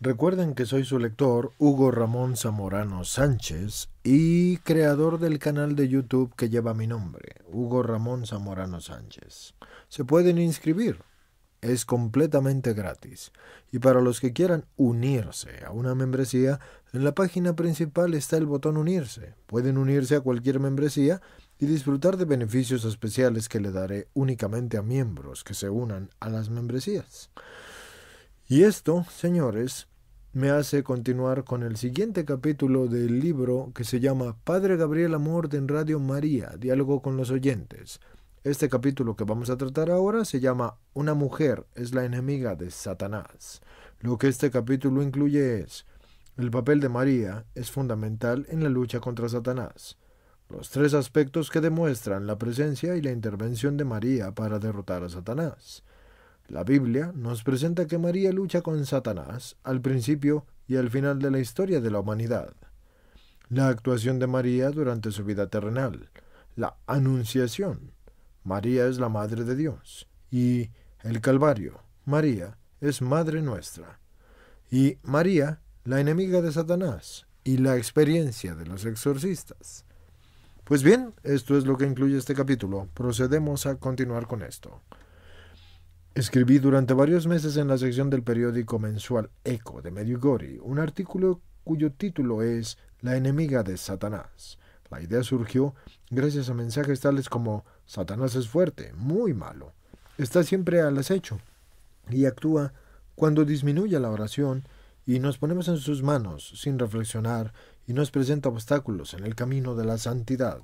Recuerden que soy su lector, Hugo Ramón Zamorano Sánchez, y creador del canal de YouTube que lleva mi nombre, Hugo Ramón Zamorano Sánchez. Se pueden inscribir, es completamente gratis, y para los que quieran unirse a una membresía, en la página principal está el botón unirse. Pueden unirse a cualquier membresía y disfrutar de beneficios especiales que le daré únicamente a miembros que se unan a las membresías. Y esto, señores, me hace continuar con el siguiente capítulo del libro que se llama Padre Gabriel Amor de Radio María, Diálogo con los Oyentes. Este capítulo que vamos a tratar ahora se llama Una mujer es la enemiga de Satanás. Lo que este capítulo incluye es el papel de María es fundamental en la lucha contra Satanás, los tres aspectos que demuestran la presencia y la intervención de María para derrotar a Satanás, la Biblia nos presenta que María lucha con Satanás al principio y al final de la historia de la humanidad. La actuación de María durante su vida terrenal. La Anunciación. María es la Madre de Dios. Y el Calvario. María es Madre nuestra. Y María, la enemiga de Satanás. Y la experiencia de los exorcistas. Pues bien, esto es lo que incluye este capítulo. Procedemos a continuar con esto. Escribí durante varios meses en la sección del periódico mensual Eco de Medjugorje un artículo cuyo título es La enemiga de Satanás. La idea surgió gracias a mensajes tales como Satanás es fuerte, muy malo, está siempre al acecho y actúa cuando disminuye la oración y nos ponemos en sus manos sin reflexionar y nos presenta obstáculos en el camino de la santidad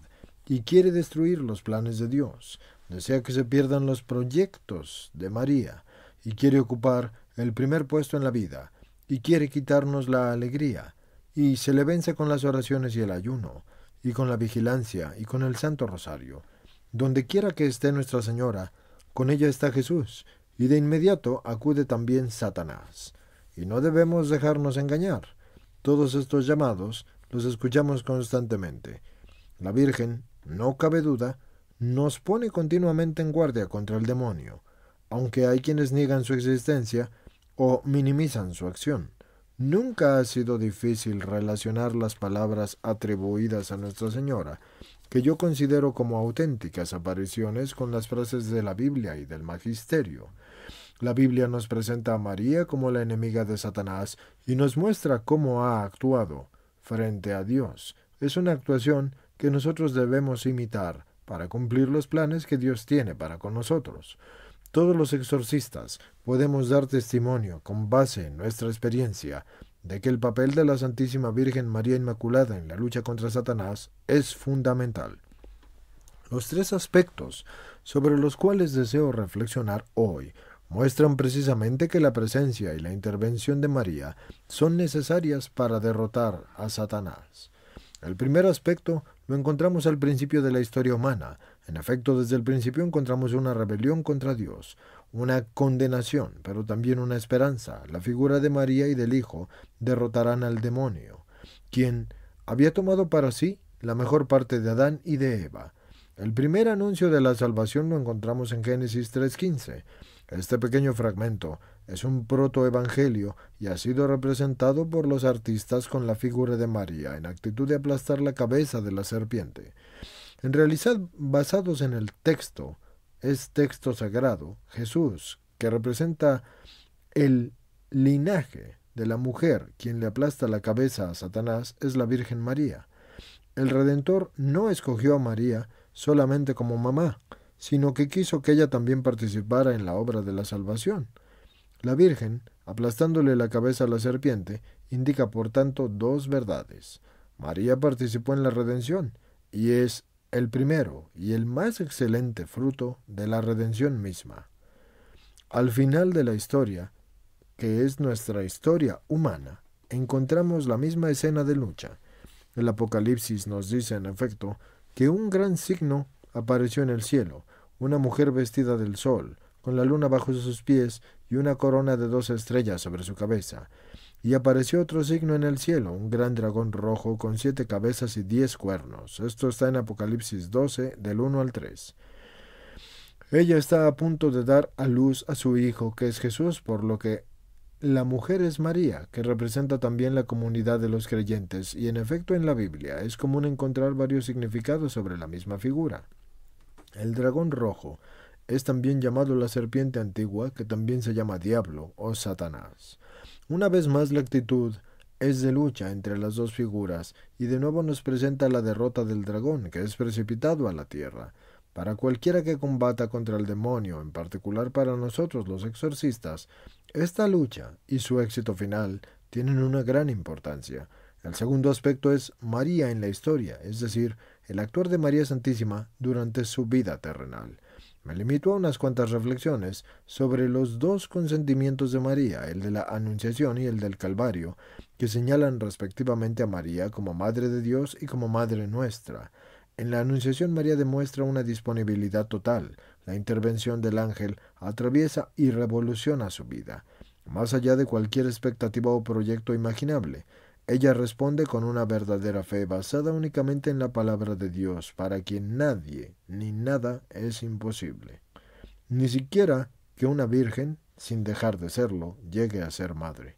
y quiere destruir los planes de Dios, Desea que se pierdan los proyectos de María y quiere ocupar el primer puesto en la vida y quiere quitarnos la alegría y se le vence con las oraciones y el ayuno y con la vigilancia y con el Santo Rosario. Donde quiera que esté Nuestra Señora, con ella está Jesús y de inmediato acude también Satanás. Y no debemos dejarnos engañar. Todos estos llamados los escuchamos constantemente. La Virgen, no cabe duda, nos pone continuamente en guardia contra el demonio, aunque hay quienes niegan su existencia o minimizan su acción. Nunca ha sido difícil relacionar las palabras atribuidas a Nuestra Señora, que yo considero como auténticas apariciones, con las frases de la Biblia y del Magisterio. La Biblia nos presenta a María como la enemiga de Satanás y nos muestra cómo ha actuado frente a Dios. Es una actuación que nosotros debemos imitar, para cumplir los planes que Dios tiene para con nosotros. Todos los exorcistas podemos dar testimonio con base en nuestra experiencia de que el papel de la Santísima Virgen María Inmaculada en la lucha contra Satanás es fundamental. Los tres aspectos sobre los cuales deseo reflexionar hoy muestran precisamente que la presencia y la intervención de María son necesarias para derrotar a Satanás. El primer aspecto lo encontramos al principio de la historia humana. En efecto, desde el principio encontramos una rebelión contra Dios, una condenación, pero también una esperanza. La figura de María y del Hijo derrotarán al demonio, quien había tomado para sí la mejor parte de Adán y de Eva. El primer anuncio de la salvación lo encontramos en Génesis 3.15. Este pequeño fragmento es un protoevangelio y ha sido representado por los artistas con la figura de María en actitud de aplastar la cabeza de la serpiente. En realidad, basados en el texto, es texto sagrado, Jesús, que representa el linaje de la mujer, quien le aplasta la cabeza a Satanás, es la Virgen María. El Redentor no escogió a María solamente como mamá, sino que quiso que ella también participara en la obra de la salvación. La Virgen, aplastándole la cabeza a la serpiente, indica por tanto dos verdades. María participó en la redención, y es el primero y el más excelente fruto de la redención misma. Al final de la historia, que es nuestra historia humana, encontramos la misma escena de lucha. El Apocalipsis nos dice, en efecto, que un gran signo apareció en el cielo, una mujer vestida del sol, con la luna bajo sus pies y una corona de dos estrellas sobre su cabeza. Y apareció otro signo en el cielo, un gran dragón rojo con siete cabezas y diez cuernos. Esto está en Apocalipsis 12, del 1 al 3. Ella está a punto de dar a luz a su hijo, que es Jesús, por lo que la mujer es María, que representa también la comunidad de los creyentes, y en efecto en la Biblia es común encontrar varios significados sobre la misma figura. El dragón rojo es también llamado la serpiente antigua, que también se llama diablo o Satanás. Una vez más la actitud es de lucha entre las dos figuras, y de nuevo nos presenta la derrota del dragón, que es precipitado a la tierra. Para cualquiera que combata contra el demonio, en particular para nosotros los exorcistas, esta lucha y su éxito final tienen una gran importancia. El segundo aspecto es María en la historia, es decir, el actuar de María Santísima durante su vida terrenal. Me limito a unas cuantas reflexiones sobre los dos consentimientos de María, el de la Anunciación y el del Calvario, que señalan respectivamente a María como Madre de Dios y como Madre nuestra. En la Anunciación María demuestra una disponibilidad total. La intervención del ángel atraviesa y revoluciona su vida, más allá de cualquier expectativa o proyecto imaginable. Ella responde con una verdadera fe basada únicamente en la palabra de Dios, para quien nadie ni nada es imposible. Ni siquiera que una virgen, sin dejar de serlo, llegue a ser madre.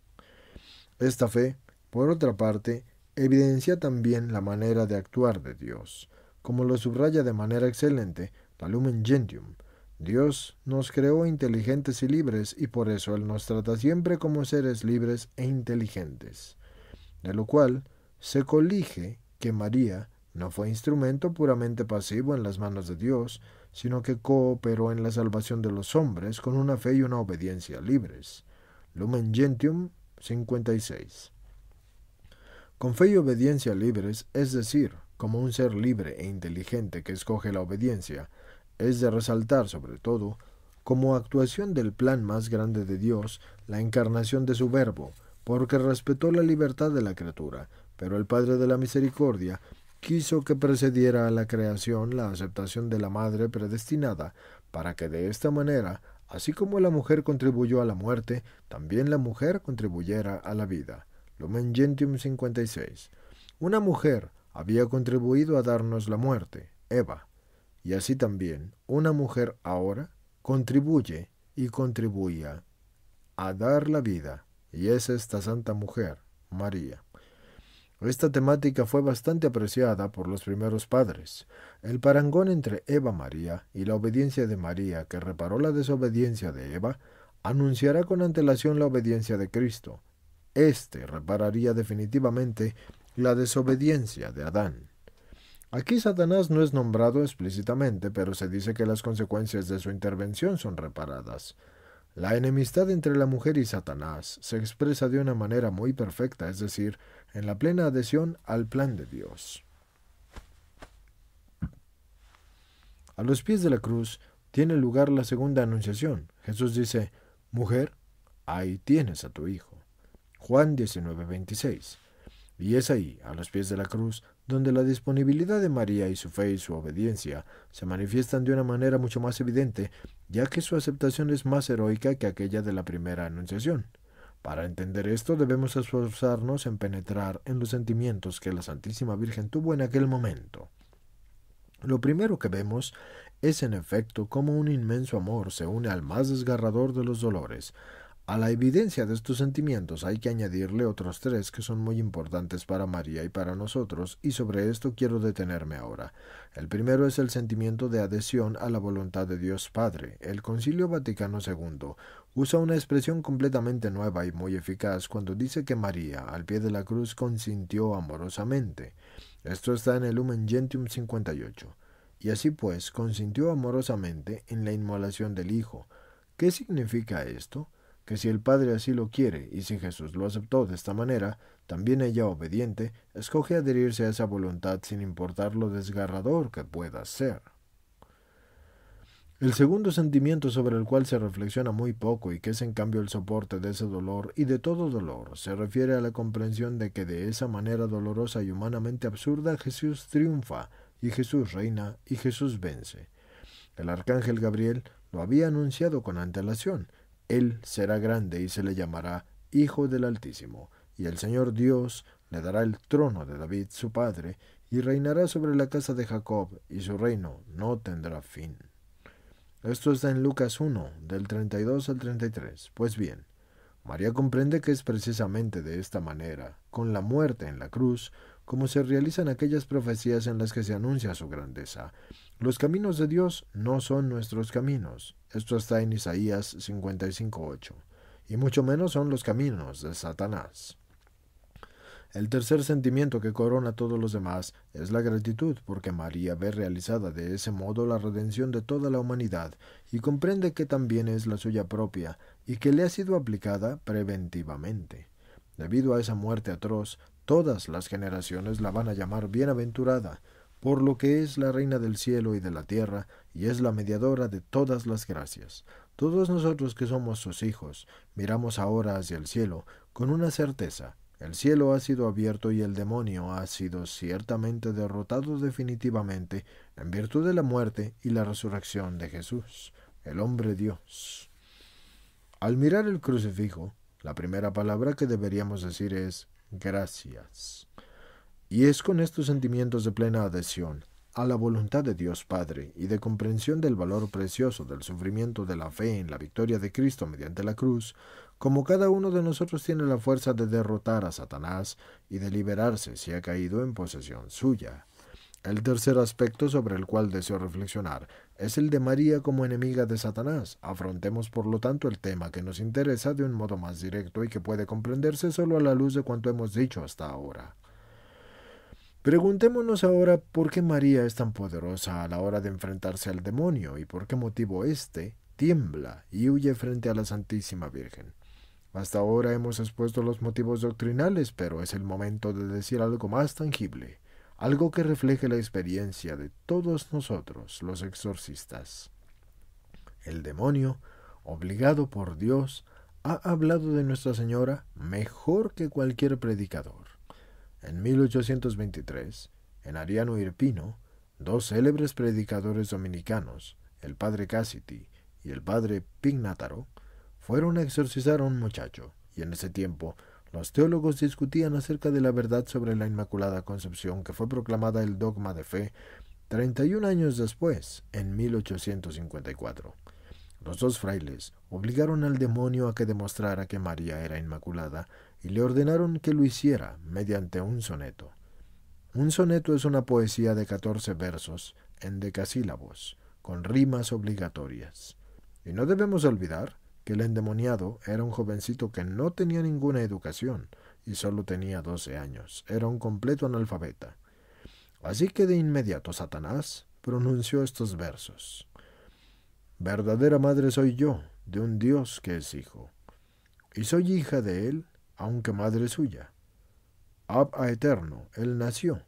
Esta fe, por otra parte, evidencia también la manera de actuar de Dios. Como lo subraya de manera excelente Palumen Gentium, Dios nos creó inteligentes y libres y por eso Él nos trata siempre como seres libres e inteligentes de lo cual se colige que María no fue instrumento puramente pasivo en las manos de Dios, sino que cooperó en la salvación de los hombres con una fe y una obediencia libres. Lumen Gentium 56. Con fe y obediencia libres, es decir, como un ser libre e inteligente que escoge la obediencia, es de resaltar sobre todo, como actuación del plan más grande de Dios, la encarnación de su Verbo, porque respetó la libertad de la criatura, pero el Padre de la Misericordia quiso que precediera a la creación la aceptación de la madre predestinada, para que de esta manera, así como la mujer contribuyó a la muerte, también la mujer contribuyera a la vida. Lumen Gentium 56. Una mujer había contribuido a darnos la muerte, Eva, y así también una mujer ahora contribuye y contribuía a dar la vida, y es esta santa mujer, María. Esta temática fue bastante apreciada por los primeros padres. El parangón entre Eva María y la obediencia de María que reparó la desobediencia de Eva anunciará con antelación la obediencia de Cristo. Este repararía definitivamente la desobediencia de Adán. Aquí Satanás no es nombrado explícitamente, pero se dice que las consecuencias de su intervención son reparadas. La enemistad entre la mujer y Satanás se expresa de una manera muy perfecta, es decir, en la plena adhesión al plan de Dios. A los pies de la cruz tiene lugar la segunda anunciación. Jesús dice, Mujer, ahí tienes a tu hijo. Juan 19:26. Y es ahí, a los pies de la cruz, donde la disponibilidad de María y su fe y su obediencia se manifiestan de una manera mucho más evidente ya que su aceptación es más heroica que aquella de la primera anunciación. Para entender esto debemos esforzarnos en penetrar en los sentimientos que la Santísima Virgen tuvo en aquel momento. Lo primero que vemos es en efecto cómo un inmenso amor se une al más desgarrador de los dolores, a la evidencia de estos sentimientos hay que añadirle otros tres que son muy importantes para María y para nosotros, y sobre esto quiero detenerme ahora. El primero es el sentimiento de adhesión a la voluntad de Dios Padre. El Concilio Vaticano II usa una expresión completamente nueva y muy eficaz cuando dice que María, al pie de la cruz, consintió amorosamente. Esto está en el Lumen Gentium 58. Y así pues, consintió amorosamente en la inmolación del Hijo. ¿Qué significa esto? que si el Padre así lo quiere, y si Jesús lo aceptó de esta manera, también ella obediente, escoge adherirse a esa voluntad sin importar lo desgarrador que pueda ser. El segundo sentimiento sobre el cual se reflexiona muy poco y que es en cambio el soporte de ese dolor y de todo dolor se refiere a la comprensión de que de esa manera dolorosa y humanamente absurda Jesús triunfa y Jesús reina y Jesús vence. El arcángel Gabriel lo había anunciado con antelación, él será grande y se le llamará Hijo del Altísimo, y el Señor Dios le dará el trono de David su padre, y reinará sobre la casa de Jacob, y su reino no tendrá fin. Esto está en Lucas 1, del 32 al 33. Pues bien, María comprende que es precisamente de esta manera, con la muerte en la cruz, como se realizan aquellas profecías en las que se anuncia su grandeza, los caminos de Dios no son nuestros caminos. Esto está en Isaías 55.8. Y mucho menos son los caminos de Satanás. El tercer sentimiento que corona todos los demás es la gratitud porque María ve realizada de ese modo la redención de toda la humanidad y comprende que también es la suya propia y que le ha sido aplicada preventivamente. Debido a esa muerte atroz, todas las generaciones la van a llamar bienaventurada, por lo que es la reina del cielo y de la tierra, y es la mediadora de todas las gracias. Todos nosotros que somos sus hijos, miramos ahora hacia el cielo, con una certeza. El cielo ha sido abierto y el demonio ha sido ciertamente derrotado definitivamente en virtud de la muerte y la resurrección de Jesús, el hombre Dios. Al mirar el crucifijo, la primera palabra que deberíamos decir es gracias. Y es con estos sentimientos de plena adhesión a la voluntad de Dios Padre y de comprensión del valor precioso del sufrimiento de la fe en la victoria de Cristo mediante la cruz, como cada uno de nosotros tiene la fuerza de derrotar a Satanás y de liberarse si ha caído en posesión suya. El tercer aspecto sobre el cual deseo reflexionar es el de María como enemiga de Satanás. Afrontemos por lo tanto el tema que nos interesa de un modo más directo y que puede comprenderse solo a la luz de cuanto hemos dicho hasta ahora. Preguntémonos ahora por qué María es tan poderosa a la hora de enfrentarse al demonio y por qué motivo éste tiembla y huye frente a la Santísima Virgen. Hasta ahora hemos expuesto los motivos doctrinales, pero es el momento de decir algo más tangible, algo que refleje la experiencia de todos nosotros, los exorcistas. El demonio, obligado por Dios, ha hablado de Nuestra Señora mejor que cualquier predicador. En 1823, en Ariano Irpino, dos célebres predicadores dominicanos, el padre Cassity y el padre Pignataro, fueron a exorcizar a un muchacho, y en ese tiempo los teólogos discutían acerca de la verdad sobre la Inmaculada Concepción que fue proclamada el dogma de fe 31 años después, en 1854. Los dos frailes obligaron al demonio a que demostrara que María era Inmaculada y le ordenaron que lo hiciera mediante un soneto. Un soneto es una poesía de catorce versos en decasílabos, con rimas obligatorias. Y no debemos olvidar que el endemoniado era un jovencito que no tenía ninguna educación y solo tenía doce años, era un completo analfabeta. Así que de inmediato Satanás pronunció estos versos. Verdadera madre soy yo, de un Dios que es hijo, y soy hija de él aunque madre suya. Ab a eterno, él nació,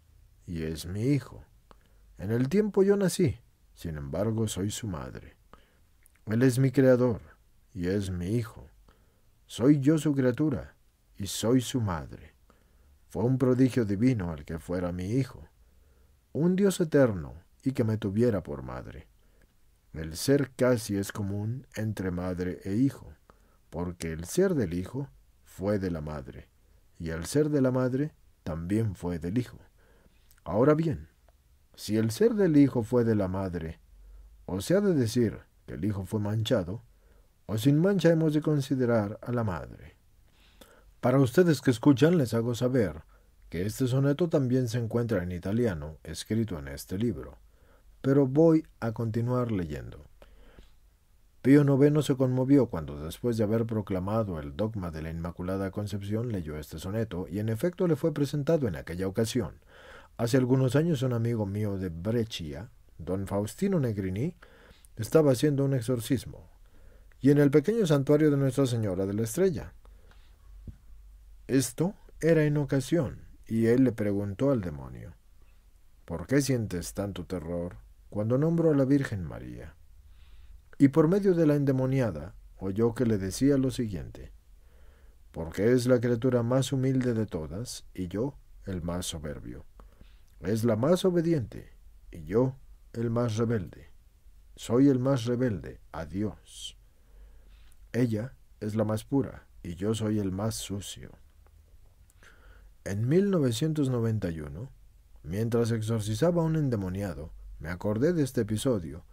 y es mi hijo. En el tiempo yo nací, sin embargo soy su madre. Él es mi creador, y es mi hijo. Soy yo su criatura, y soy su madre. Fue un prodigio divino al que fuera mi hijo, un Dios eterno, y que me tuviera por madre. El ser casi es común entre madre e hijo, porque el ser del hijo fue de la madre, y el ser de la madre, también fue del Hijo. Ahora bien, si el ser del Hijo fue de la madre, o se ha de decir que el Hijo fue manchado, o sin mancha hemos de considerar a la madre. Para ustedes que escuchan les hago saber que este soneto también se encuentra en italiano, escrito en este libro, pero voy a continuar leyendo. Pío IX se conmovió cuando, después de haber proclamado el dogma de la Inmaculada Concepción, leyó este soneto, y en efecto le fue presentado en aquella ocasión. Hace algunos años un amigo mío de Breccia, don Faustino Negrini, estaba haciendo un exorcismo, y en el pequeño santuario de Nuestra Señora de la Estrella. Esto era en ocasión, y él le preguntó al demonio, ¿por qué sientes tanto terror cuando nombro a la Virgen María? y por medio de la endemoniada oyó que le decía lo siguiente, porque es la criatura más humilde de todas y yo el más soberbio, es la más obediente y yo el más rebelde, soy el más rebelde a Dios. Ella es la más pura y yo soy el más sucio. En 1991, mientras exorcizaba a un endemoniado, me acordé de este episodio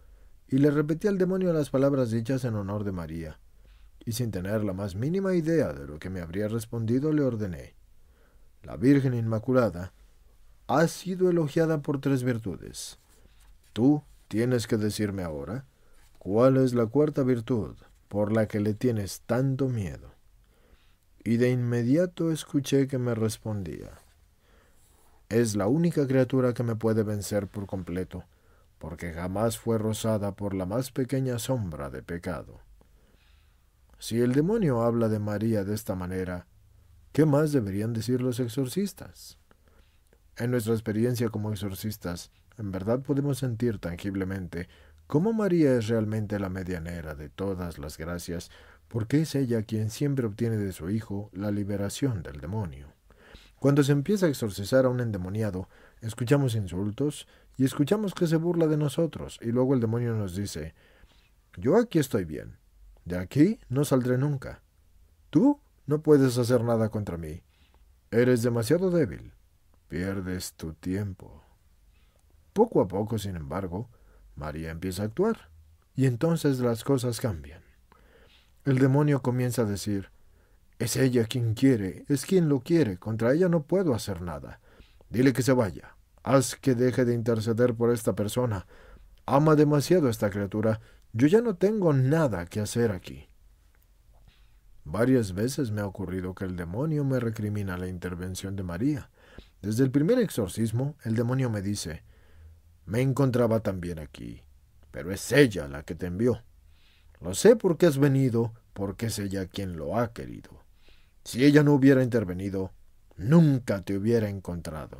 y le repetí al demonio las palabras dichas en honor de María, y sin tener la más mínima idea de lo que me habría respondido le ordené, La Virgen Inmaculada ha sido elogiada por tres virtudes. Tú tienes que decirme ahora cuál es la cuarta virtud por la que le tienes tanto miedo. Y de inmediato escuché que me respondía, Es la única criatura que me puede vencer por completo porque jamás fue rozada por la más pequeña sombra de pecado. Si el demonio habla de María de esta manera, ¿qué más deberían decir los exorcistas? En nuestra experiencia como exorcistas, en verdad podemos sentir tangiblemente cómo María es realmente la medianera de todas las gracias, porque es ella quien siempre obtiene de su Hijo la liberación del demonio. Cuando se empieza a exorcizar a un endemoniado, escuchamos insultos y escuchamos que se burla de nosotros y luego el demonio nos dice, yo aquí estoy bien, de aquí no saldré nunca. Tú no puedes hacer nada contra mí. Eres demasiado débil. Pierdes tu tiempo. Poco a poco, sin embargo, María empieza a actuar y entonces las cosas cambian. El demonio comienza a decir, es ella quien quiere, es quien lo quiere, contra ella no puedo hacer nada. Dile que se vaya, haz que deje de interceder por esta persona. Ama demasiado a esta criatura, yo ya no tengo nada que hacer aquí. Varias veces me ha ocurrido que el demonio me recrimina la intervención de María. Desde el primer exorcismo, el demonio me dice, me encontraba también aquí, pero es ella la que te envió. Lo sé porque has venido, porque es ella quien lo ha querido. Si ella no hubiera intervenido, nunca te hubiera encontrado.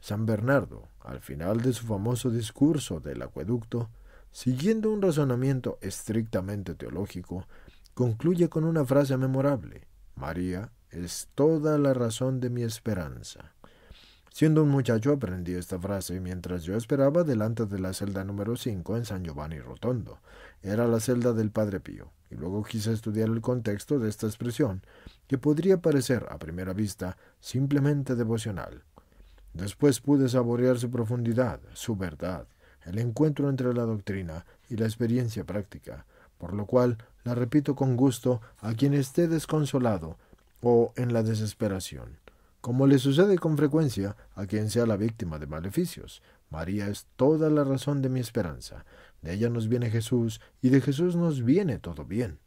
San Bernardo, al final de su famoso discurso del acueducto, siguiendo un razonamiento estrictamente teológico, concluye con una frase memorable. María es toda la razón de mi esperanza. Siendo un muchacho aprendí esta frase mientras yo esperaba delante de la celda número 5 en San Giovanni Rotondo. Era la celda del Padre Pío, y luego quise estudiar el contexto de esta expresión, que podría parecer, a primera vista, simplemente devocional. Después pude saborear su profundidad, su verdad, el encuentro entre la doctrina y la experiencia práctica, por lo cual la repito con gusto a quien esté desconsolado o en la desesperación como le sucede con frecuencia a quien sea la víctima de maleficios. María es toda la razón de mi esperanza. De ella nos viene Jesús y de Jesús nos viene todo bien.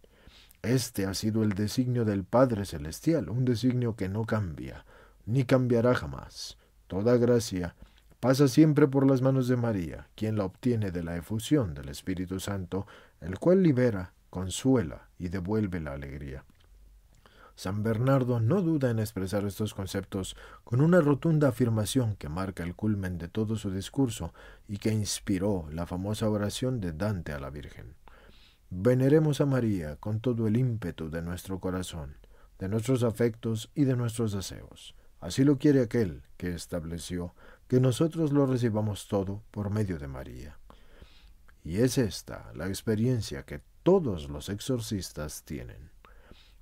Este ha sido el designio del Padre Celestial, un designio que no cambia, ni cambiará jamás. Toda gracia pasa siempre por las manos de María, quien la obtiene de la efusión del Espíritu Santo, el cual libera, consuela y devuelve la alegría. San Bernardo no duda en expresar estos conceptos con una rotunda afirmación que marca el culmen de todo su discurso y que inspiró la famosa oración de Dante a la Virgen. Veneremos a María con todo el ímpetu de nuestro corazón, de nuestros afectos y de nuestros deseos. Así lo quiere aquel que estableció que nosotros lo recibamos todo por medio de María. Y es esta la experiencia que todos los exorcistas tienen.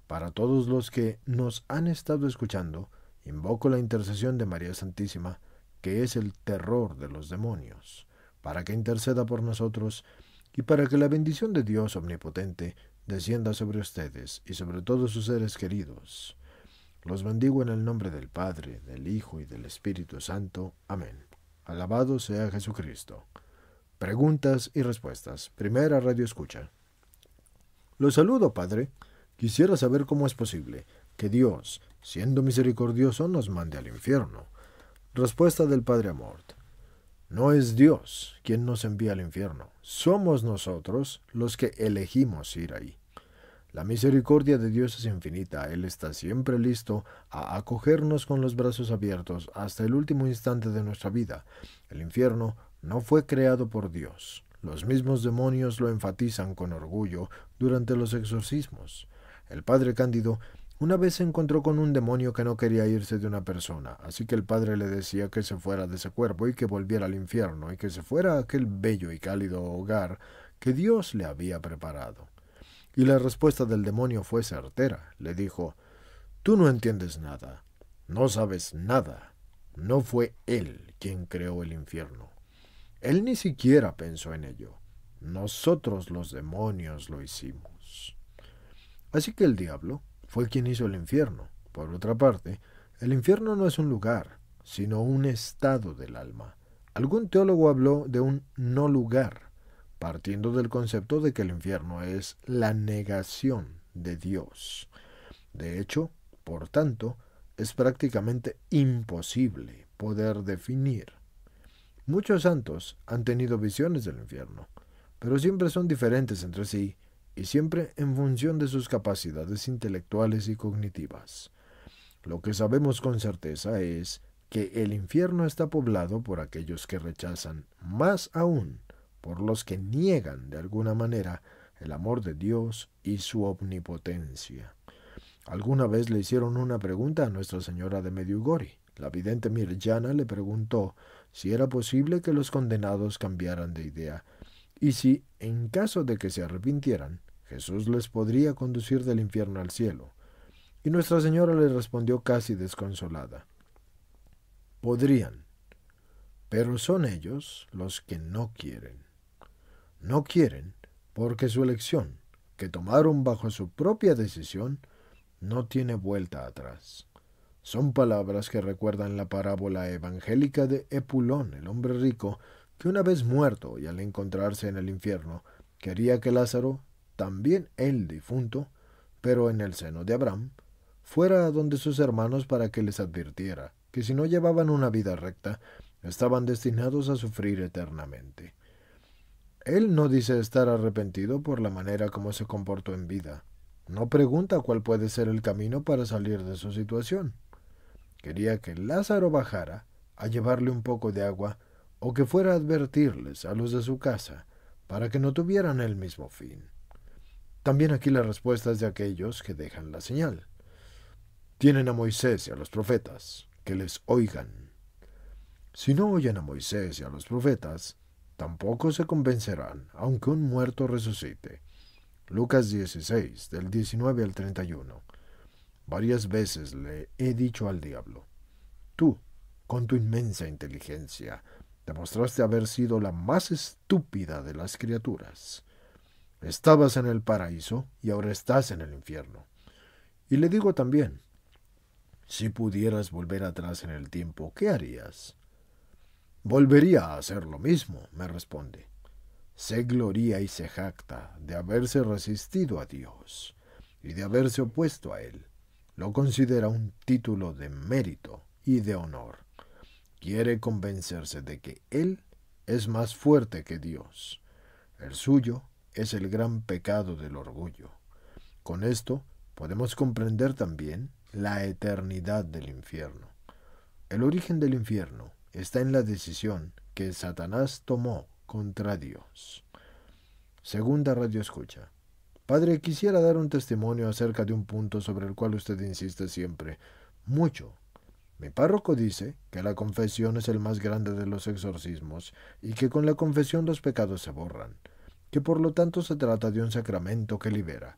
Para todos los que nos han estado escuchando, invoco la intercesión de María Santísima, que es el terror de los demonios, para que interceda por nosotros y para que la bendición de Dios Omnipotente descienda sobre ustedes y sobre todos sus seres queridos. Los bendigo en el nombre del Padre, del Hijo y del Espíritu Santo. Amén. Alabado sea Jesucristo. Preguntas y respuestas. Primera radio escucha. Los saludo, Padre. Quisiera saber cómo es posible que Dios, siendo misericordioso, nos mande al infierno. Respuesta del Padre Amort. No es Dios quien nos envía al infierno, somos nosotros los que elegimos ir ahí. La misericordia de Dios es infinita, Él está siempre listo a acogernos con los brazos abiertos hasta el último instante de nuestra vida. El infierno no fue creado por Dios. Los mismos demonios lo enfatizan con orgullo durante los exorcismos. El padre Cándido una vez se encontró con un demonio que no quería irse de una persona, así que el padre le decía que se fuera de ese cuerpo y que volviera al infierno, y que se fuera a aquel bello y cálido hogar que Dios le había preparado. Y la respuesta del demonio fue certera. Le dijo, Tú no entiendes nada, no sabes nada. No fue Él quien creó el infierno. Él ni siquiera pensó en ello. Nosotros los demonios lo hicimos. Así que el diablo fue quien hizo el infierno. Por otra parte, el infierno no es un lugar, sino un estado del alma. Algún teólogo habló de un no lugar, partiendo del concepto de que el infierno es la negación de Dios. De hecho, por tanto, es prácticamente imposible poder definir. Muchos santos han tenido visiones del infierno, pero siempre son diferentes entre sí y siempre en función de sus capacidades intelectuales y cognitivas. Lo que sabemos con certeza es que el infierno está poblado por aquellos que rechazan, más aún por los que niegan de alguna manera el amor de Dios y su omnipotencia. Alguna vez le hicieron una pregunta a Nuestra Señora de Mediugori. La vidente Mirjana le preguntó si era posible que los condenados cambiaran de idea y si, en caso de que se arrepintieran, Jesús les podría conducir del infierno al cielo. Y Nuestra Señora les respondió casi desconsolada. Podrían, pero son ellos los que no quieren. No quieren porque su elección, que tomaron bajo su propia decisión, no tiene vuelta atrás. Son palabras que recuerdan la parábola evangélica de Epulón, el hombre rico, que una vez muerto y al encontrarse en el infierno, quería que Lázaro también él difunto, pero en el seno de Abraham, fuera a donde sus hermanos para que les advirtiera que si no llevaban una vida recta, estaban destinados a sufrir eternamente. Él no dice estar arrepentido por la manera como se comportó en vida. No pregunta cuál puede ser el camino para salir de su situación. Quería que Lázaro bajara a llevarle un poco de agua o que fuera a advertirles a los de su casa para que no tuvieran el mismo fin. También aquí las respuestas de aquellos que dejan la señal. Tienen a Moisés y a los profetas, que les oigan. Si no oyen a Moisés y a los profetas, tampoco se convencerán, aunque un muerto resucite. Lucas 16, del 19 al 31. Varias veces le he dicho al diablo, tú, con tu inmensa inteligencia, demostraste haber sido la más estúpida de las criaturas. Estabas en el paraíso y ahora estás en el infierno. Y le digo también, si pudieras volver atrás en el tiempo, ¿qué harías? Volvería a hacer lo mismo, me responde. Se gloria y se jacta de haberse resistido a Dios y de haberse opuesto a Él. Lo considera un título de mérito y de honor. Quiere convencerse de que Él es más fuerte que Dios. El suyo es el gran pecado del orgullo. Con esto podemos comprender también la eternidad del infierno. El origen del infierno está en la decisión que Satanás tomó contra Dios. Segunda radio escucha. Padre, quisiera dar un testimonio acerca de un punto sobre el cual usted insiste siempre, mucho. Mi párroco dice que la confesión es el más grande de los exorcismos y que con la confesión los pecados se borran que por lo tanto se trata de un sacramento que libera.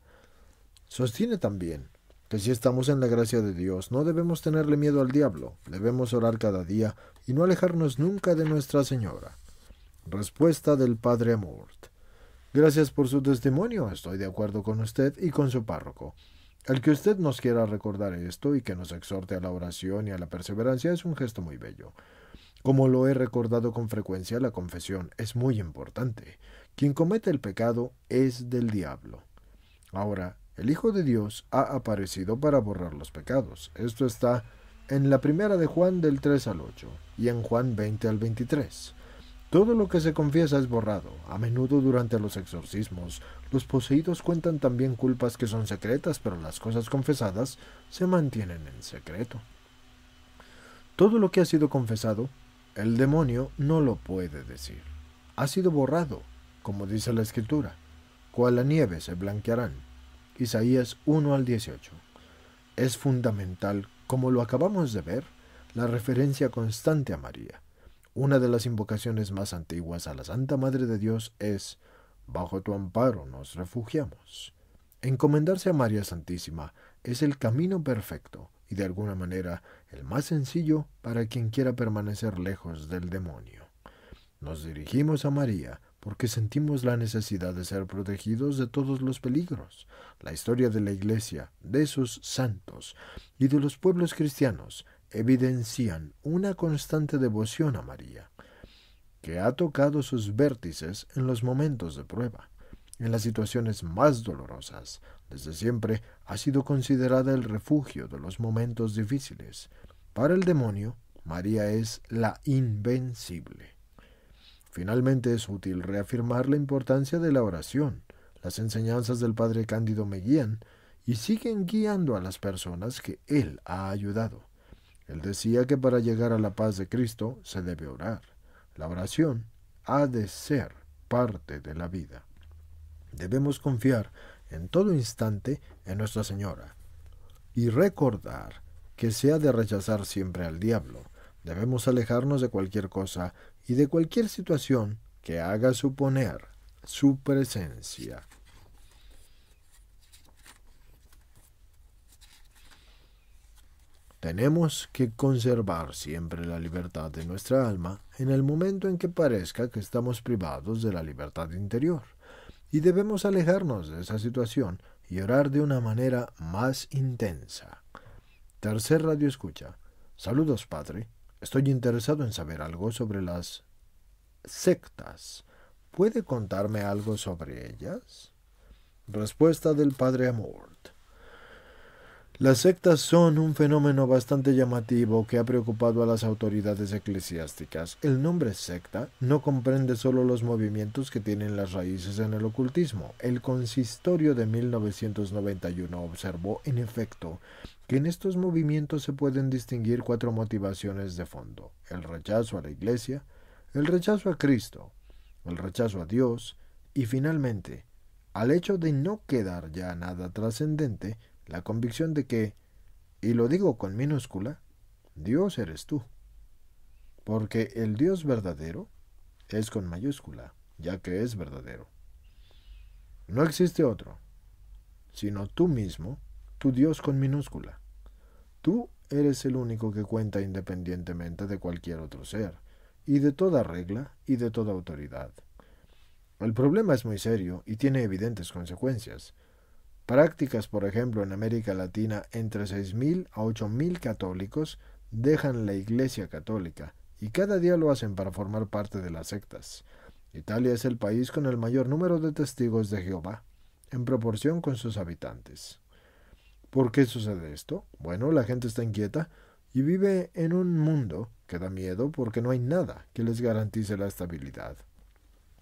Sostiene también que si estamos en la gracia de Dios no debemos tenerle miedo al diablo, debemos orar cada día y no alejarnos nunca de Nuestra Señora. Respuesta del Padre Amort. Gracias por su testimonio, estoy de acuerdo con usted y con su párroco. El que usted nos quiera recordar esto y que nos exhorte a la oración y a la perseverancia es un gesto muy bello. Como lo he recordado con frecuencia, la confesión es muy importante. Quien comete el pecado es del diablo. Ahora, el Hijo de Dios ha aparecido para borrar los pecados. Esto está en la primera de Juan del 3 al 8 y en Juan 20 al 23. Todo lo que se confiesa es borrado. A menudo durante los exorcismos, los poseídos cuentan también culpas que son secretas, pero las cosas confesadas se mantienen en secreto. Todo lo que ha sido confesado, el demonio no lo puede decir. Ha sido borrado como dice la Escritura, cual la nieve se blanquearán. Isaías 1 al 18. Es fundamental, como lo acabamos de ver, la referencia constante a María. Una de las invocaciones más antiguas a la Santa Madre de Dios es, Bajo tu amparo nos refugiamos. Encomendarse a María Santísima es el camino perfecto y de alguna manera el más sencillo para quien quiera permanecer lejos del demonio. Nos dirigimos a María, porque sentimos la necesidad de ser protegidos de todos los peligros. La historia de la Iglesia, de sus santos y de los pueblos cristianos evidencian una constante devoción a María, que ha tocado sus vértices en los momentos de prueba. En las situaciones más dolorosas, desde siempre ha sido considerada el refugio de los momentos difíciles. Para el demonio, María es la invencible. Finalmente es útil reafirmar la importancia de la oración. Las enseñanzas del Padre Cándido me guían y siguen guiando a las personas que Él ha ayudado. Él decía que para llegar a la paz de Cristo se debe orar. La oración ha de ser parte de la vida. Debemos confiar en todo instante en Nuestra Señora y recordar que se ha de rechazar siempre al diablo. Debemos alejarnos de cualquier cosa y de cualquier situación que haga suponer su presencia. Tenemos que conservar siempre la libertad de nuestra alma en el momento en que parezca que estamos privados de la libertad interior, y debemos alejarnos de esa situación y orar de una manera más intensa. Tercer radio escucha. Saludos, Padre. Estoy interesado en saber algo sobre las sectas. ¿Puede contarme algo sobre ellas? Respuesta del padre Amort. Las sectas son un fenómeno bastante llamativo que ha preocupado a las autoridades eclesiásticas. El nombre secta no comprende solo los movimientos que tienen las raíces en el ocultismo. El consistorio de 1991 observó, en efecto, que en estos movimientos se pueden distinguir cuatro motivaciones de fondo. El rechazo a la Iglesia, el rechazo a Cristo, el rechazo a Dios y finalmente, al hecho de no quedar ya nada trascendente la convicción de que, y lo digo con minúscula, Dios eres tú. Porque el Dios verdadero es con mayúscula, ya que es verdadero. No existe otro, sino tú mismo, tu Dios con minúscula. Tú eres el único que cuenta independientemente de cualquier otro ser, y de toda regla y de toda autoridad. El problema es muy serio y tiene evidentes consecuencias, prácticas, por ejemplo, en América Latina, entre 6.000 a 8.000 católicos dejan la Iglesia Católica y cada día lo hacen para formar parte de las sectas. Italia es el país con el mayor número de testigos de Jehová, en proporción con sus habitantes. ¿Por qué sucede esto? Bueno, la gente está inquieta y vive en un mundo que da miedo porque no hay nada que les garantice la estabilidad.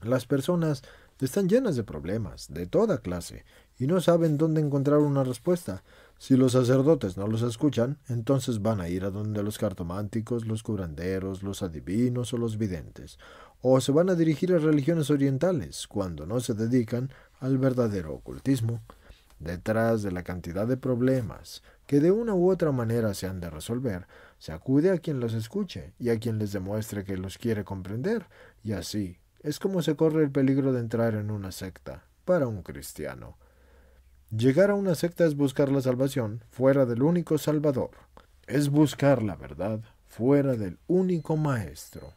Las personas están llenas de problemas, de toda clase, y no saben dónde encontrar una respuesta. Si los sacerdotes no los escuchan, entonces van a ir a donde los cartománticos, los curanderos, los adivinos o los videntes, o se van a dirigir a religiones orientales cuando no se dedican al verdadero ocultismo. Detrás de la cantidad de problemas que de una u otra manera se han de resolver, se acude a quien los escuche y a quien les demuestre que los quiere comprender, y así es como se corre el peligro de entrar en una secta para un cristiano. Llegar a una secta es buscar la salvación fuera del único salvador. Es buscar la verdad fuera del único maestro.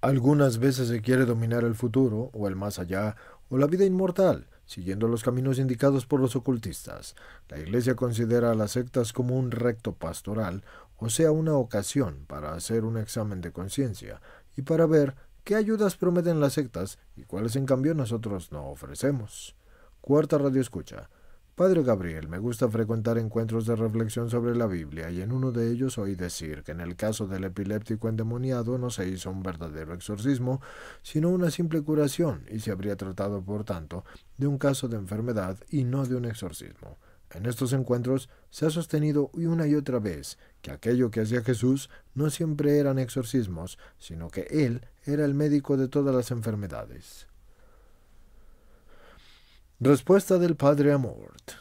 Algunas veces se quiere dominar el futuro, o el más allá, o la vida inmortal, siguiendo los caminos indicados por los ocultistas. La Iglesia considera a las sectas como un recto pastoral, o sea, una ocasión para hacer un examen de conciencia y para ver qué ayudas prometen las sectas y cuáles en cambio nosotros no ofrecemos. Cuarta radio escucha. Padre Gabriel, me gusta frecuentar encuentros de reflexión sobre la Biblia y en uno de ellos oí decir que en el caso del epiléptico endemoniado no se hizo un verdadero exorcismo, sino una simple curación y se habría tratado, por tanto, de un caso de enfermedad y no de un exorcismo. En estos encuentros se ha sostenido una y otra vez que aquello que hacía Jesús no siempre eran exorcismos, sino que Él era el médico de todas las enfermedades. Respuesta del Padre Amort.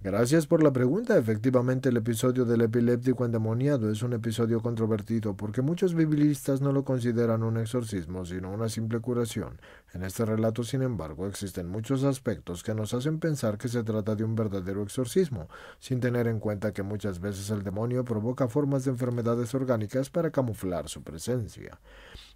Gracias por la pregunta. Efectivamente, el episodio del epiléptico endemoniado es un episodio controvertido porque muchos biblistas no lo consideran un exorcismo, sino una simple curación. En este relato, sin embargo, existen muchos aspectos que nos hacen pensar que se trata de un verdadero exorcismo, sin tener en cuenta que muchas veces el demonio provoca formas de enfermedades orgánicas para camuflar su presencia.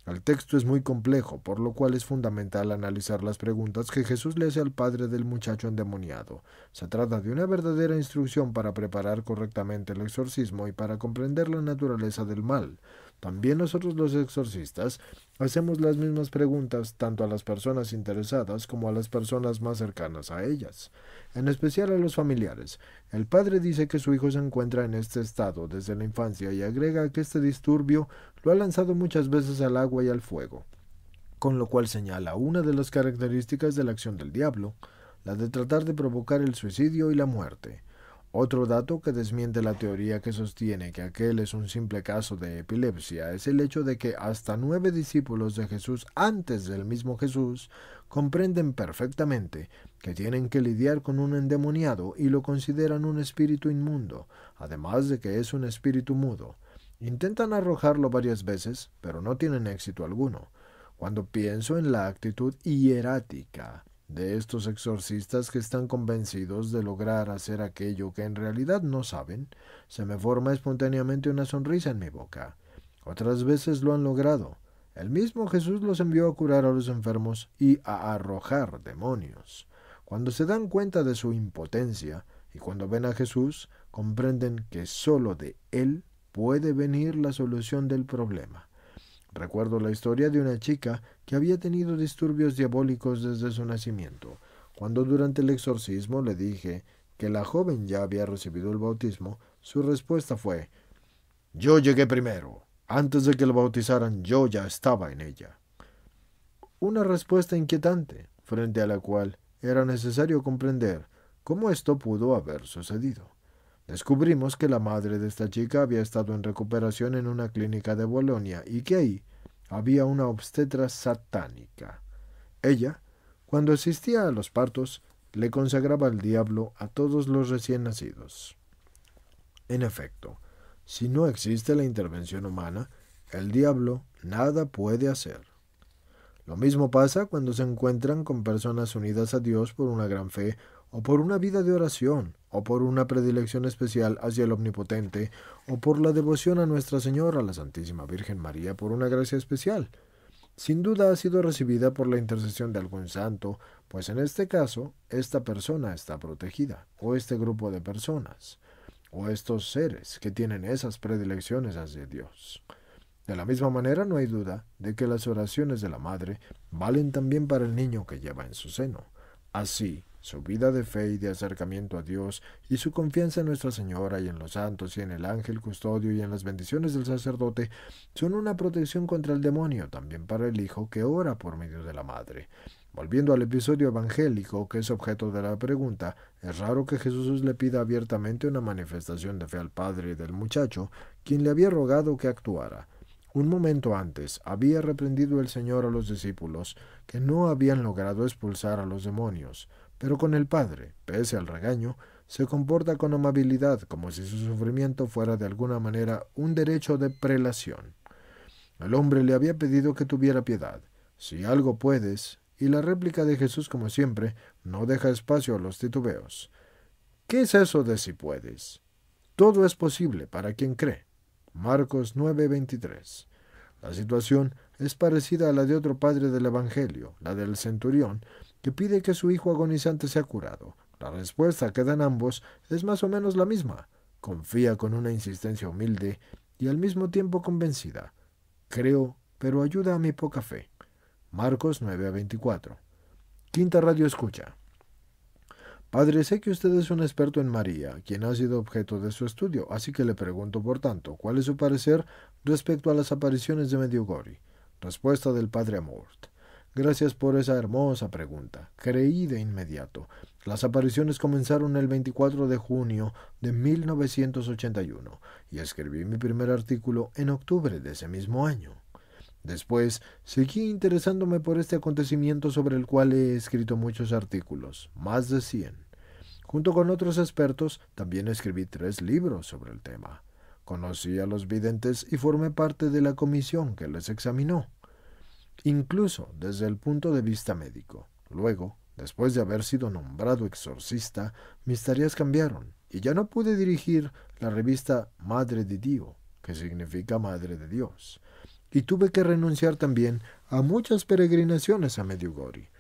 El texto es muy complejo, por lo cual es fundamental analizar las preguntas que Jesús le hace al padre del muchacho endemoniado. Se trata de una verdadera instrucción para preparar correctamente el exorcismo y para comprender la naturaleza del mal. También nosotros los exorcistas hacemos las mismas preguntas tanto a las personas interesadas como a las personas más cercanas a ellas, en especial a los familiares. El padre dice que su hijo se encuentra en este estado desde la infancia y agrega que este disturbio lo ha lanzado muchas veces al agua y al fuego, con lo cual señala una de las características de la acción del diablo, la de tratar de provocar el suicidio y la muerte. Otro dato que desmiente la teoría que sostiene que aquel es un simple caso de epilepsia es el hecho de que hasta nueve discípulos de Jesús antes del mismo Jesús comprenden perfectamente que tienen que lidiar con un endemoniado y lo consideran un espíritu inmundo, además de que es un espíritu mudo. Intentan arrojarlo varias veces, pero no tienen éxito alguno. Cuando pienso en la actitud hierática de estos exorcistas que están convencidos de lograr hacer aquello que en realidad no saben, se me forma espontáneamente una sonrisa en mi boca. Otras veces lo han logrado. El mismo Jesús los envió a curar a los enfermos y a arrojar demonios. Cuando se dan cuenta de su impotencia y cuando ven a Jesús, comprenden que sólo de Él puede venir la solución del problema. Recuerdo la historia de una chica que había tenido disturbios diabólicos desde su nacimiento. Cuando durante el exorcismo le dije que la joven ya había recibido el bautismo, su respuesta fue Yo llegué primero. Antes de que lo bautizaran yo ya estaba en ella. Una respuesta inquietante, frente a la cual era necesario comprender cómo esto pudo haber sucedido. Descubrimos que la madre de esta chica había estado en recuperación en una clínica de Bolonia y que ahí había una obstetra satánica. Ella, cuando asistía a los partos, le consagraba al diablo a todos los recién nacidos. En efecto, si no existe la intervención humana, el diablo nada puede hacer. Lo mismo pasa cuando se encuentran con personas unidas a Dios por una gran fe o por una vida de oración, o por una predilección especial hacia el Omnipotente, o por la devoción a Nuestra Señora, la Santísima Virgen María, por una gracia especial. Sin duda ha sido recibida por la intercesión de algún santo, pues en este caso, esta persona está protegida, o este grupo de personas, o estos seres que tienen esas predilecciones hacia Dios. De la misma manera, no hay duda de que las oraciones de la madre valen también para el niño que lleva en su seno. Así, su vida de fe y de acercamiento a Dios y su confianza en Nuestra Señora y en los santos y en el ángel custodio y en las bendiciones del sacerdote son una protección contra el demonio también para el Hijo que ora por medio de la Madre. Volviendo al episodio evangélico, que es objeto de la pregunta, es raro que Jesús le pida abiertamente una manifestación de fe al padre del muchacho, quien le había rogado que actuara. Un momento antes había reprendido el Señor a los discípulos, que no habían logrado expulsar a los demonios pero con el padre, pese al regaño, se comporta con amabilidad como si su sufrimiento fuera de alguna manera un derecho de prelación. El hombre le había pedido que tuviera piedad. Si algo puedes, y la réplica de Jesús, como siempre, no deja espacio a los titubeos. ¿Qué es eso de si puedes? Todo es posible para quien cree. Marcos 9:23. La situación es parecida a la de otro padre del Evangelio, la del centurión, que pide que su hijo agonizante sea curado. La respuesta que dan ambos es más o menos la misma. Confía con una insistencia humilde y al mismo tiempo convencida. Creo, pero ayuda a mi poca fe. Marcos 9 a 24. Quinta Radio Escucha. Padre, sé que usted es un experto en María, quien ha sido objeto de su estudio, así que le pregunto, por tanto, ¿cuál es su parecer respecto a las apariciones de Mediogori? Respuesta del Padre Amor. Gracias por esa hermosa pregunta. Creí de inmediato. Las apariciones comenzaron el 24 de junio de 1981 y escribí mi primer artículo en octubre de ese mismo año. Después, seguí interesándome por este acontecimiento sobre el cual he escrito muchos artículos, más de 100. Junto con otros expertos, también escribí tres libros sobre el tema. Conocí a los videntes y formé parte de la comisión que les examinó incluso desde el punto de vista médico. Luego, después de haber sido nombrado exorcista, mis tareas cambiaron y ya no pude dirigir la revista Madre de Dio, que significa Madre de Dios, y tuve que renunciar también a muchas peregrinaciones a Medjugorje.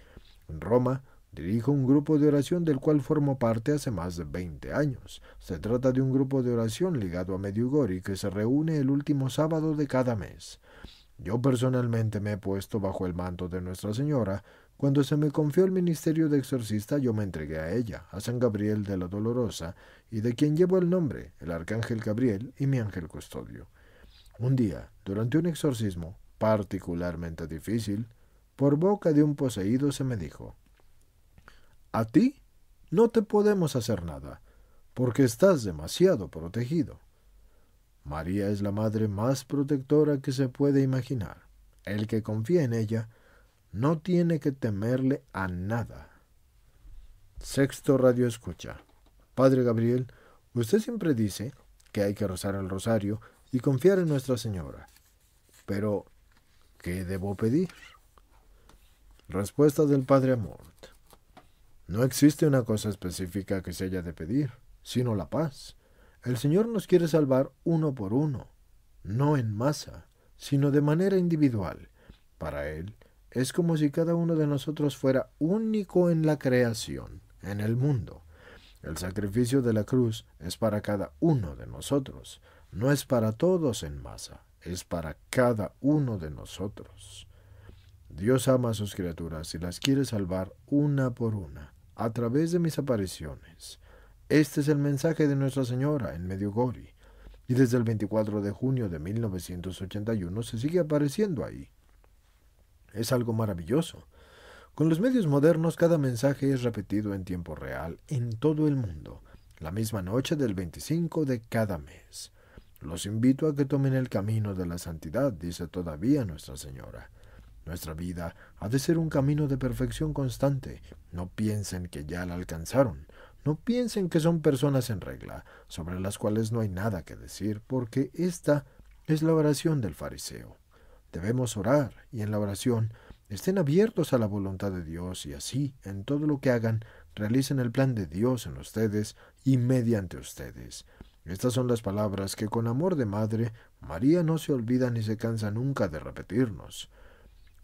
En Roma, Dirijo un grupo de oración del cual formo parte hace más de 20 años. Se trata de un grupo de oración ligado a Medjugorje que se reúne el último sábado de cada mes. Yo personalmente me he puesto bajo el manto de Nuestra Señora. Cuando se me confió el ministerio de exorcista, yo me entregué a ella, a San Gabriel de la Dolorosa, y de quien llevo el nombre, el Arcángel Gabriel y mi ángel custodio. Un día, durante un exorcismo, particularmente difícil, por boca de un poseído se me dijo, A ti no te podemos hacer nada, porque estás demasiado protegido. María es la madre más protectora que se puede imaginar. El que confía en ella no tiene que temerle a nada. Sexto Radio Escucha. Padre Gabriel, usted siempre dice que hay que rezar el rosario y confiar en Nuestra Señora. Pero, ¿qué debo pedir? Respuesta del Padre Amort. No existe una cosa específica que se haya de pedir, sino la paz. El Señor nos quiere salvar uno por uno, no en masa, sino de manera individual. Para Él es como si cada uno de nosotros fuera único en la creación, en el mundo. El sacrificio de la cruz es para cada uno de nosotros, no es para todos en masa, es para cada uno de nosotros. Dios ama a sus criaturas y las quiere salvar una por una, a través de mis apariciones. Este es el mensaje de Nuestra Señora en Medjugorje, y desde el 24 de junio de 1981 se sigue apareciendo ahí. Es algo maravilloso. Con los medios modernos cada mensaje es repetido en tiempo real en todo el mundo, la misma noche del 25 de cada mes. Los invito a que tomen el camino de la santidad, dice todavía Nuestra Señora. Nuestra vida ha de ser un camino de perfección constante. No piensen que ya la alcanzaron. No piensen que son personas en regla, sobre las cuales no hay nada que decir, porque esta es la oración del fariseo. Debemos orar y en la oración estén abiertos a la voluntad de Dios y así, en todo lo que hagan, realicen el plan de Dios en ustedes y mediante ustedes. Estas son las palabras que con amor de madre María no se olvida ni se cansa nunca de repetirnos.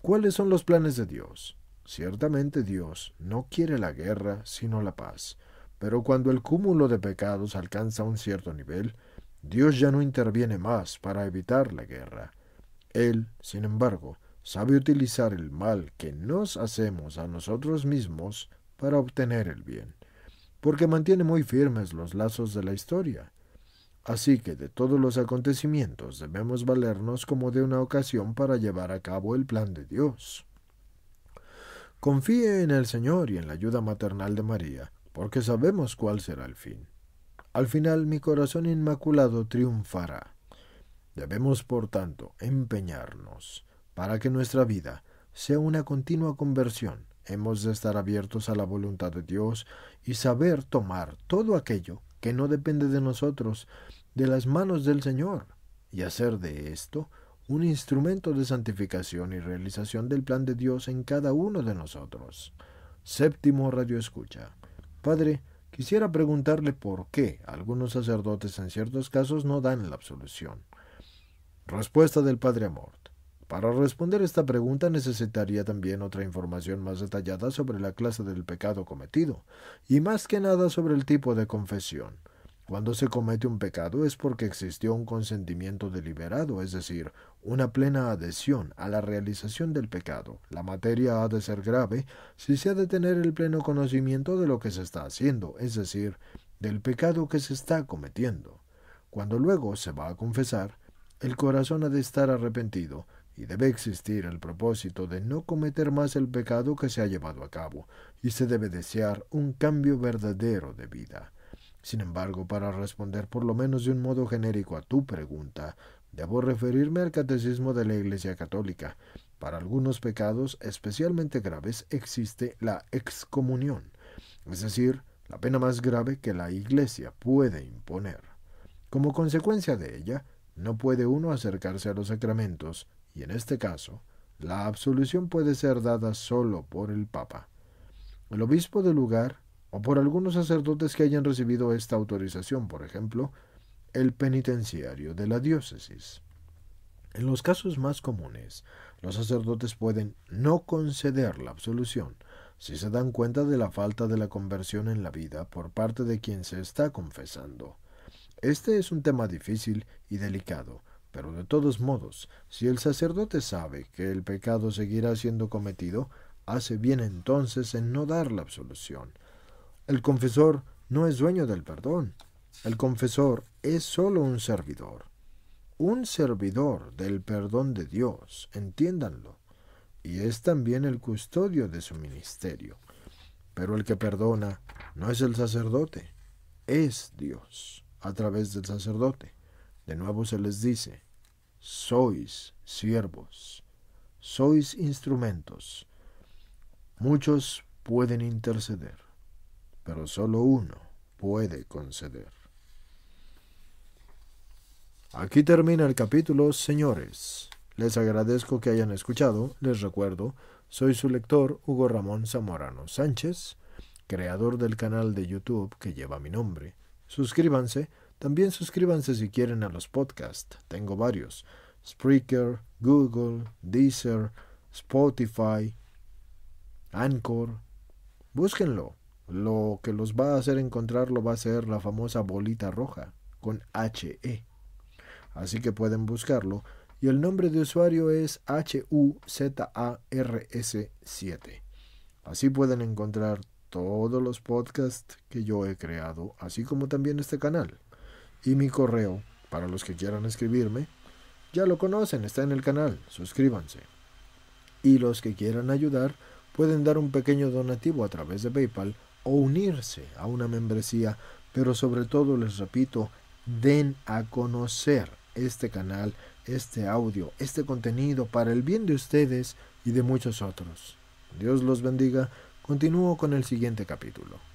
¿Cuáles son los planes de Dios? Ciertamente Dios no quiere la guerra, sino la paz. Pero cuando el cúmulo de pecados alcanza un cierto nivel, Dios ya no interviene más para evitar la guerra. Él, sin embargo, sabe utilizar el mal que nos hacemos a nosotros mismos para obtener el bien, porque mantiene muy firmes los lazos de la historia. Así que de todos los acontecimientos debemos valernos como de una ocasión para llevar a cabo el plan de Dios. Confíe en el Señor y en la ayuda maternal de María, porque sabemos cuál será el fin. Al final mi corazón inmaculado triunfará. Debemos, por tanto, empeñarnos para que nuestra vida sea una continua conversión. Hemos de estar abiertos a la voluntad de Dios y saber tomar todo aquello que no depende de nosotros de las manos del Señor y hacer de esto un instrumento de santificación y realización del plan de Dios en cada uno de nosotros. Séptimo Radio Escucha. Padre, quisiera preguntarle por qué algunos sacerdotes en ciertos casos no dan la absolución. Respuesta del Padre Amort. Para responder esta pregunta necesitaría también otra información más detallada sobre la clase del pecado cometido, y más que nada sobre el tipo de confesión. Cuando se comete un pecado es porque existió un consentimiento deliberado, es decir, una plena adhesión a la realización del pecado. La materia ha de ser grave si se ha de tener el pleno conocimiento de lo que se está haciendo, es decir, del pecado que se está cometiendo. Cuando luego se va a confesar, el corazón ha de estar arrepentido y debe existir el propósito de no cometer más el pecado que se ha llevado a cabo, y se debe desear un cambio verdadero de vida. Sin embargo, para responder por lo menos de un modo genérico a tu pregunta, debo referirme al catecismo de la Iglesia Católica. Para algunos pecados especialmente graves existe la excomunión, es decir, la pena más grave que la Iglesia puede imponer. Como consecuencia de ella, no puede uno acercarse a los sacramentos, y en este caso, la absolución puede ser dada solo por el Papa. El obispo del lugar o por algunos sacerdotes que hayan recibido esta autorización, por ejemplo, el penitenciario de la diócesis. En los casos más comunes, los sacerdotes pueden no conceder la absolución si se dan cuenta de la falta de la conversión en la vida por parte de quien se está confesando. Este es un tema difícil y delicado, pero de todos modos, si el sacerdote sabe que el pecado seguirá siendo cometido, hace bien entonces en no dar la absolución, el confesor no es dueño del perdón. El confesor es solo un servidor. Un servidor del perdón de Dios, entiéndanlo. Y es también el custodio de su ministerio. Pero el que perdona no es el sacerdote, es Dios a través del sacerdote. De nuevo se les dice, sois siervos, sois instrumentos. Muchos pueden interceder pero solo uno puede conceder. Aquí termina el capítulo, señores. Les agradezco que hayan escuchado. Les recuerdo, soy su lector Hugo Ramón Zamorano Sánchez, creador del canal de YouTube que lleva mi nombre. Suscríbanse. También suscríbanse si quieren a los podcasts. Tengo varios. Spreaker, Google, Deezer, Spotify, Anchor. Búsquenlo. Lo que los va a hacer encontrarlo va a ser la famosa bolita roja con H-E. Así que pueden buscarlo. Y el nombre de usuario es h u z a s 7 Así pueden encontrar todos los podcasts que yo he creado, así como también este canal. Y mi correo, para los que quieran escribirme, ya lo conocen, está en el canal, suscríbanse. Y los que quieran ayudar, pueden dar un pequeño donativo a través de PayPal o unirse a una membresía, pero sobre todo les repito, den a conocer este canal, este audio, este contenido para el bien de ustedes y de muchos otros. Dios los bendiga. Continúo con el siguiente capítulo.